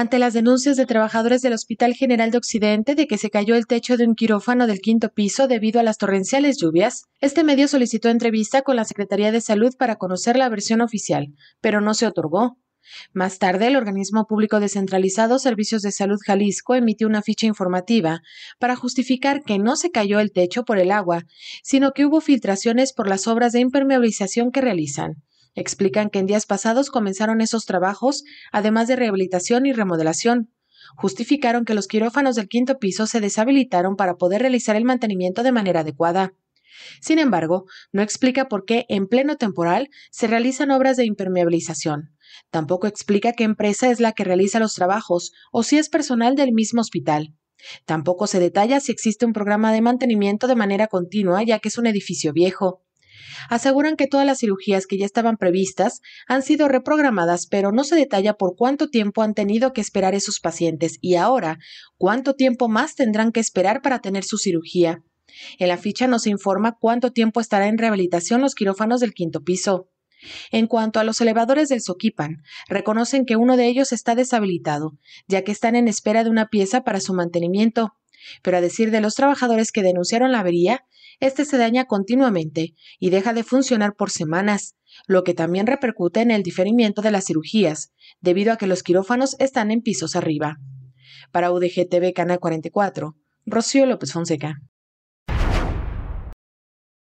ante las denuncias de trabajadores del Hospital General de Occidente de que se cayó el techo de un quirófano del quinto piso debido a las torrenciales lluvias, este medio solicitó entrevista con la Secretaría de Salud para conocer la versión oficial, pero no se otorgó. Más tarde, el organismo público descentralizado Servicios de Salud Jalisco emitió una ficha informativa para justificar que no se cayó el techo por el agua, sino que hubo filtraciones por las obras de impermeabilización que realizan. Explican que en días pasados comenzaron esos trabajos, además de rehabilitación y remodelación. Justificaron que los quirófanos del quinto piso se deshabilitaron para poder realizar el mantenimiento de manera adecuada. Sin embargo, no explica por qué en pleno temporal se realizan obras de impermeabilización. Tampoco explica qué empresa es la que realiza los trabajos o si es personal del mismo hospital. Tampoco se detalla si existe un programa de mantenimiento de manera continua, ya que es un edificio viejo. Aseguran que todas las cirugías que ya estaban previstas han sido reprogramadas, pero no se detalla por cuánto tiempo han tenido que esperar esos pacientes y ahora cuánto tiempo más tendrán que esperar para tener su cirugía. En la ficha nos informa cuánto tiempo estará en rehabilitación los quirófanos del quinto piso. En cuanto a los elevadores del Soquipan, reconocen que uno de ellos está deshabilitado, ya que están en espera de una pieza para su mantenimiento. Pero a decir de los trabajadores que denunciaron la avería, este se daña continuamente y deja de funcionar por semanas, lo que también repercute en el diferimiento de las cirugías, debido a que los quirófanos están en pisos arriba. Para UDGTV Canal 44, Rocío López Fonseca.